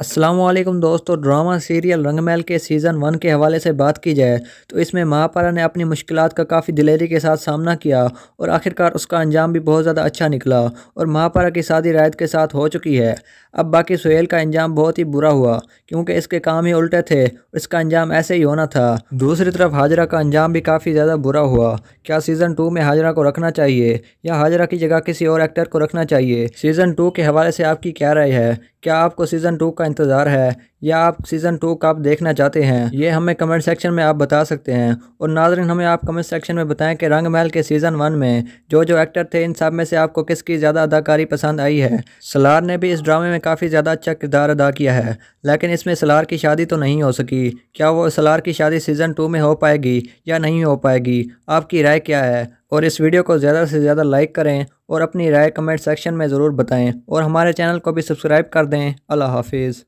असलम दोस्तों drama serial Rangmahal के season one के हवाले से बात की जाए तो इसमें महापारा ने अपनी मुश्किल का काफ़ी दिलेरी के साथ सामना किया और आखिरकार उसका अंजाम भी बहुत ज़्यादा अच्छा निकला और महापारा की शादी रायत के साथ हो चुकी है अब बाकी सुहेल का अंजाम बहुत ही बुरा हुआ क्योंकि इसके काम ही उल्टे थे इसका अंजाम ऐसे ही होना था दूसरी तरफ हाजरा का अंजाम भी काफ़ी ज़्यादा बुरा हुआ क्या सीज़न टू में हाजरा को रखना चाहिए या हाजरा की जगह किसी और एक्टर को रखना चाहिए सीज़न टू के हवाले से आपकी क्या राय है क्या आपको सीज़न टू का इंतज़ार है या आप सीज़न टू का आप देखना चाहते हैं ये हमें कमेंट सेक्शन में आप बता सकते हैं और नाजरन हमें आप कमेंट सेक्शन में बताएं कि रंग महल के सीज़न वन में जो जो एक्टर थे इन सब में से आपको किसकी ज़्यादा अदाकारी पसंद आई है सलार ने भी इस ड्रामे में काफ़ी ज़्यादा अच्छा किरदार अदा किया है लेकिन इसमें सलार की शादी तो नहीं हो सकी क्या वो सलार की शादी सीज़न टू में हो पाएगी या नहीं हो पाएगी आपकी राय क्या है और इस वीडियो को ज़्यादा से ज़्यादा लाइक करें और अपनी राय कमेंट सेक्शन में ज़रूर बताएँ और हमारे चैनल को भी सब्सक्राइब कर दें अल्लाह हाफिज़